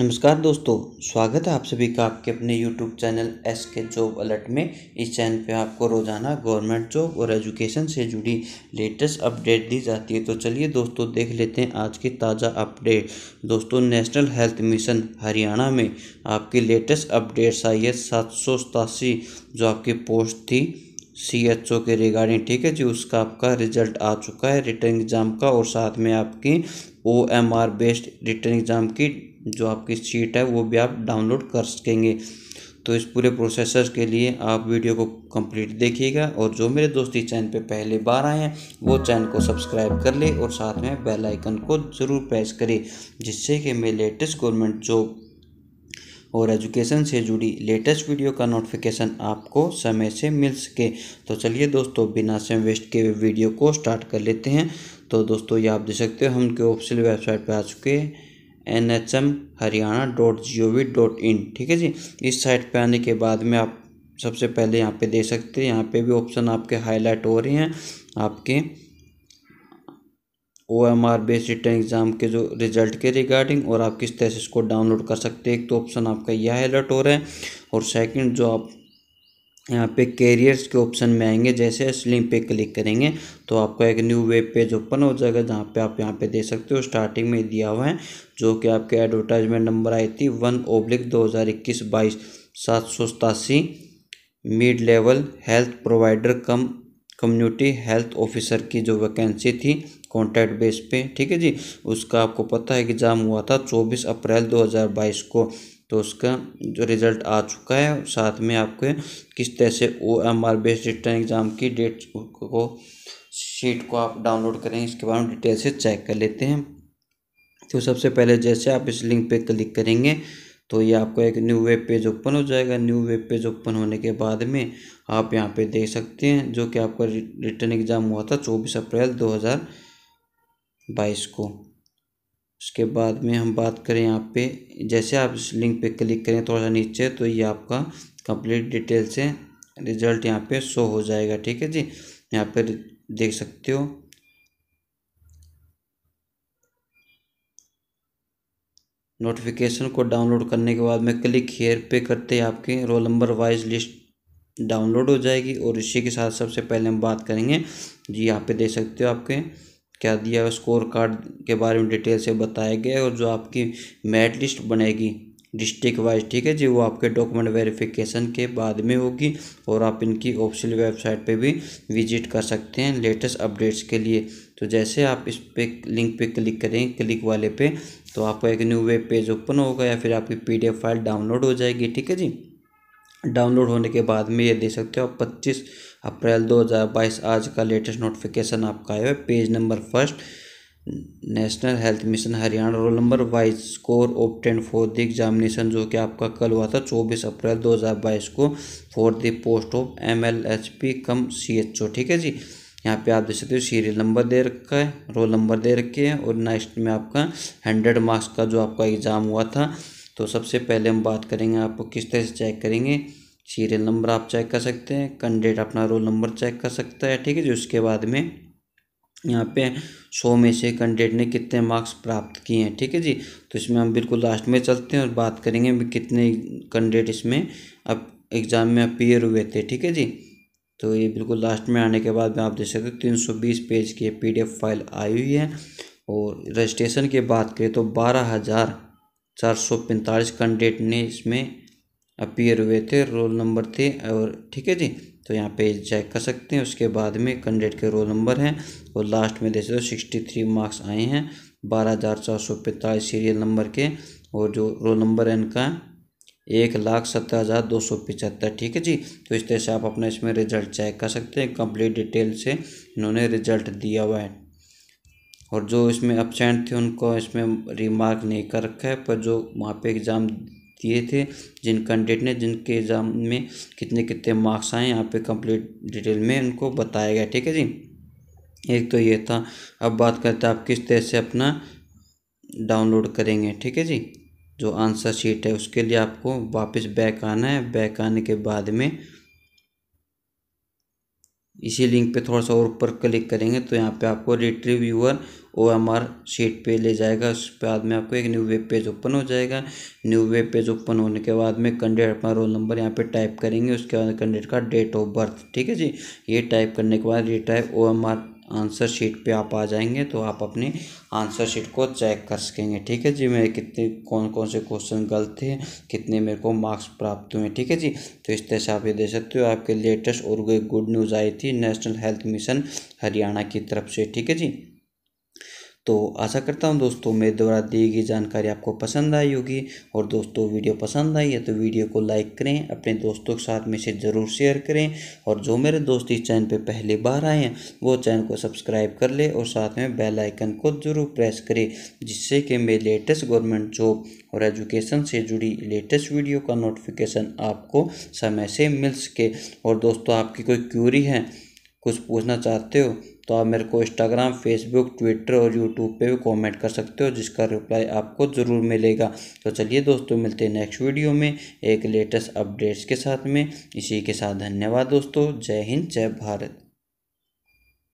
नमस्कार दोस्तों स्वागत है आप सभी का आपके अपने YouTube channel S K job alert में इस चैनल पे आपको रोज़ाना गवर्नमेंट जॉब और एजुकेशन से जुड़ी लेटेस्ट अपडेट दी जाती है तो चलिए दोस्तों देख लेते हैं आज की ताज़ा अपडेट दोस्तों नेशनल हेल्थ मिशन हरियाणा में आपकी लेटेस्ट अपडेट्स आई है सात जो आपकी पोस्ट थी सी एच ओ के रिगार्डिंग ठीक है जी उसका आपका रिजल्ट आ चुका है रिटर्न एग्ज़ाम का और साथ में आपकी O M R based written exam की जो आपकी शीट है वो भी आप डाउनलोड कर सकेंगे तो इस पूरे प्रोसेसर के लिए आप वीडियो को कंप्लीट देखिएगा और जो मेरे दोस्त इस चैनल पे पहले बार आए हैं वो चैनल को सब्सक्राइब कर ले और साथ में बेल आइकन को ज़रूर प्रेस करें जिससे कि मैं लेटेस्ट गवर्नमेंट जॉब और एजुकेशन से जुड़ी लेटेस्ट वीडियो का नोटिफिकेशन आपको समय से मिल सके तो चलिए दोस्तों बिना समय वेस्ट के वीडियो को स्टार्ट कर लेते हैं तो दोस्तों ये आप देख सकते हो हम के ऑफिशियल वेबसाइट पर आ चुके हैं N H M Haryana dot G O V dot in ठीक है जी इस साइट पे आने के बाद में आप सबसे पहले यहाँ पे दे सकते हैं यहाँ पे भी ऑप्शन आपके हाईलाइट हो रहे हैं आपके O M R base written exam के जो रिजल्ट के रिगार्डिंग और आप किस तरह से इसको डाउनलोड कर सकते हैं एक तो ऑप्शन आपका यह हाईलाइट हो रहा है और सेकंड जो आप यहाँ पे कैरियर्स के ऑप्शन में आएंगे जैसे स्लिंक पे क्लिक करेंगे तो आपका एक न्यू वेब पेज ओपन हो जाएगा जहाँ पे आप यहाँ पे दे सकते हो स्टार्टिंग में दिया हुआ है जो कि आपके एडवर्टाइजमेंट नंबर आई थी वन ओब्लिक दो हज़ार इक्कीस बाईस सात सौ सतासी mid level health provider cum community health officer की जो वैकेंसी थी कॉन्ट्रैक्ट बेस पे ठीक है जी उसका आपको पता है एग्ज़ाम हुआ था चौबीस अप्रैल बाईस को तो उसका जो रिज़ल्ट आ चुका है साथ में आपके किस तरह से O M R based written exam की डेट को शीट को आप डाउनलोड करें इसके बारे में डिटेल से चेक कर लेते हैं तो सबसे पहले जैसे आप इस लिंक पे क्लिक करेंगे तो ये आपको एक न्यू वेब पेज ओपन हो जाएगा न्यू वेब पेज ओपन होने के बाद में आप यहाँ पे देख सकते हैं जो कि आपका रिटर्न एग्ज़ाम हुआ था चौबीस अप्रैल दो को उसके बाद में हम बात करें यहाँ पे जैसे आप इस लिंक पे क्लिक करें थोड़ा सा नीचे तो ये आपका कंप्लीट डिटेल से रिजल्ट यहाँ पे शो हो जाएगा ठीक है जी यहाँ पे देख सकते हो नोटिफिकेशन को डाउनलोड करने के बाद में क्लिक हेयर पे करते ही आपके roll number wise list download हो जाएगी और इसी के साथ सबसे पहले हम बात करेंगे जी यहाँ पे देख सकते हो आपके क्या दिया है स्कोर कार्ड के बारे में डिटेल से बताया गया और जो आपकी मेरिट लिस्ट बनेगी डिस्ट्रिक्ट वाइज ठीक है जी वो आपके डॉक्यूमेंट वेरिफिकेशन के बाद में होगी और आप इनकी ऑफिशियल वेबसाइट पे भी विजिट कर सकते हैं लेटेस्ट अपडेट्स के लिए तो जैसे आप इस पे लिंक पे क्लिक करें क्लिक वाले पे तो आपका एक न्यू वेब पेज ओपन होगा या फिर आपकी पीडीएफ फाइल डाउनलोड हो जाएगी ठीक है जी डाउनलोड होने के बाद में ये देख सकते हो आप पच्चीस अप्रैल 2022 आज का लेटेस्ट नोटिफिकेशन आपका आया है page number first national health mission Haryana roll number wise score obtained for the examination जो कि आपका कल हुआ था 24 अप्रैल 2022 को for the post of M L H P cum C H O ठीक है जी यहाँ पे आप देख सकते हो सीरियल नंबर दे रखा है रोल नंबर दे रखे हैं और नेक्स्ट में आपका हंड्रेड मार्क्स का जो आपका एग्ज़ाम हुआ था तो सबसे पहले हम बात करेंगे आपको किस तरह से चेक करेंगे सीरियल नंबर आप चेक कर सकते हैं कैंडिडेट अपना रोल नंबर चेक कर सकता है ठीक है जो उसके बाद में यहाँ पे सौ में से कैंडिडेट ने कितने मार्क्स प्राप्त किए हैं ठीक है जी तो इसमें हम बिल्कुल लास्ट में चलते हैं और बात करेंगे भी कितने कैंडिडेट इसमें अब एग्ज़ाम में अपीयर हुए थे ठीक है जी तो ये बिल्कुल लास्ट में आने के बाद में आप देख सकते हो तीन सौ बीस पेज की पी डी एफ फाइल आई हुई है और रजिस्ट्रेशन की बात करें तो बारह हज़ार चार सौ पैंतालीस कैंडिडेट ने इसमें अपीयर हुए थे रोल नंबर थे और ठीक है जी तो यहाँ पे चेक कर सकते हैं उसके बाद में कैंडिडेट के रोल नंबर हैं और लास्ट में देख सकते हो सिक्सटी थ्री मार्क्स आए हैं बारह हज़ार चार सौ पैंतालीस सीरियल नंबर के और जो रोल नंबर है इनका एक लाख सत्रह हज़ार दो सौ पचहत्तर ठीक है जी तो इस तरह से आप अपना इसमें रिजल्ट चेक कर सकते हैं कंप्लीट डिटेल से इन्होंने रिजल्ट दिया हुआ है और जो इसमें एबसेंट थे उनको इसमें रिमार्क नहीं कर रखा है पर जो वहाँ पे एग्ज़ाम दिए थे जिन कैंडिडेट ने जिनके एग्ज़ाम में कितने कितने मार्क्स आए यहाँ पे कंप्लीट डिटेल में उनको बताया गया ठीक है जी एक तो ये था अब बात करते हैं आप किस तरह से अपना डाउनलोड करेंगे ठीक है जी जो आंसर शीट है उसके लिए आपको वापस बैक आना है बैक आने के बाद में इसी लिंक पे थोड़ा सा और ऊपर क्लिक करेंगे तो यहाँ पे आपको retrieve your O M R sheet पर ले जाएगा पर बाद में आपको एक न्यू वेब पेज ओपन हो जाएगा न्यू वेब पेज ओपन होने के बाद में कैंडिडेट अपना रोल नंबर यहाँ पे टाइप करेंगे उसके बाद कैंडिडेट का डेट ऑफ बर्थ ठीक है जी ये टाइप करने के बाद retype O M R answer sheet पे आप आ जाएंगे तो आप अपने आंसर शीट को चेक कर सकेंगे ठीक है जी मेरे कितने कौन कौन से क्वेश्चन गलत थे कितने मेरे को मार्क्स प्राप्त हुए ठीक है जी तो इस तरह से आप ये दे सकते हो आपके लेटेस्ट और गुड न्यूज़ आई थी नेशनल हेल्थ मिशन हरियाणा की तरफ से ठीक है जी तो आशा करता हूँ दोस्तों मेरे द्वारा दी गई जानकारी आपको पसंद आई होगी और दोस्तों वीडियो पसंद आई है तो वीडियो को लाइक करें अपने दोस्तों के साथ में इसे ज़रूर शेयर करें और जो मेरे दोस्त इस चैनल पर पहली बार आए हैं वो चैनल को सब्सक्राइब कर ले और साथ में बेल आइकन को ज़रूर प्रेस करें जिससे कि मेरे लेटेस्ट गवर्नमेंट जॉब और एजुकेशन से जुड़ी लेटेस्ट वीडियो का नोटिफिकेशन आपको समय से मिल सके और दोस्तों आपकी कोई क्यूरी है कुछ पूछना चाहते हो तो आप मेरे को इंस्टाग्राम फेसबुक ट्विटर और यूट्यूब पे भी कमेंट कर सकते हो जिसका रिप्लाई आपको ज़रूर मिलेगा तो चलिए दोस्तों मिलते हैं नेक्स्ट वीडियो में एक लेटेस्ट अपडेट्स के साथ में इसी के साथ धन्यवाद दोस्तों जय हिंद जय भारत